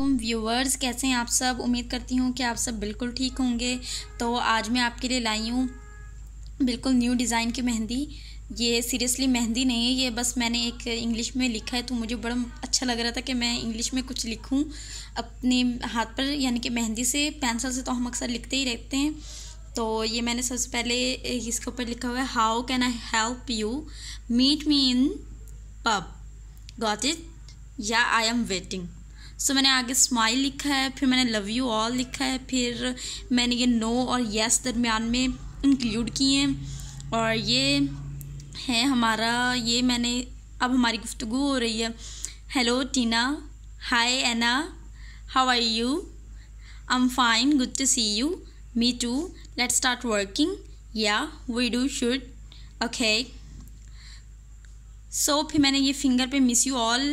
वालेकुम व्यूवर्स कैसे हैं आप सब उम्मीद करती हूँ कि आप सब बिल्कुल ठीक होंगे तो आज मैं आपके लिए लाई हूँ बिल्कुल न्यू डिज़ाइन की मेहंदी ये सीरियसली मेहंदी नहीं है ये बस मैंने एक इंग्लिश में लिखा है तो मुझे बड़ा अच्छा लग रहा था कि मैं इंग्लिश में कुछ लिखूँ अपने हाथ पर यानी कि मेहंदी से पेंसिल से तो हम अक्सर लिखते ही रहते हैं तो ये मैंने सबसे पहले इसके ऊपर लिखा हुआ है how can I help you meet me in pub got it yeah I am waiting so so, मैंने आगे स्माइल लिखा है फिर मैंने लव यू ऑल लिखा है फिर मैंने ये नो और येस दरमियान में इंक्लूड किए हैं और ये है हमारा ये मैंने अब हमारी गुफ्तु हो रही है hello Tina hi Anna how are you I am fine good to see you me too let start working yeah we do should okay so फिर मैंने ये फिंगर पे मिस यू ऑल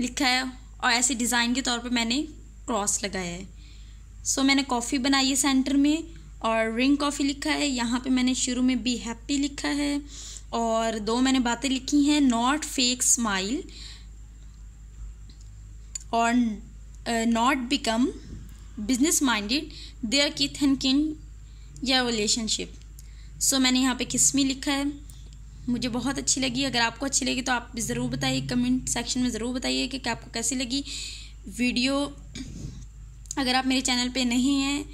लिखा है और ऐसे डिज़ाइन के तौर पे मैंने क्रॉस लगाया है सो so, मैंने कॉफ़ी बनाई है सेंटर में और रिंग कॉफ़ी लिखा है यहाँ पे मैंने शुरू में बी हैप्पी लिखा है और दो मैंने बातें लिखी हैं नॉट फेक स्माइल और not become business minded their kith and kin या रिलेशनशिप सो मैंने यहाँ पे किस्मी लिखा है मुझे बहुत अच्छी लगी अगर आपको अच्छी लगी तो आप ज़रूर बताइए कमेंट सेक्शन में ज़रूर बताइए कि आपको कैसी लगी वीडियो अगर आप मेरे चैनल पे नहीं हैं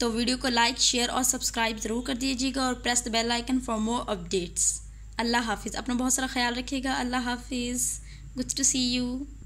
तो वीडियो को लाइक शेयर और सब्सक्राइब ज़रूर कर दीजिएगा और press the bell icon for more updates अल्लाह हाफिज़ अपना बहुत सारा ख्याल रखिएगा अल्लाह हाफिज़ गुड टू सी यू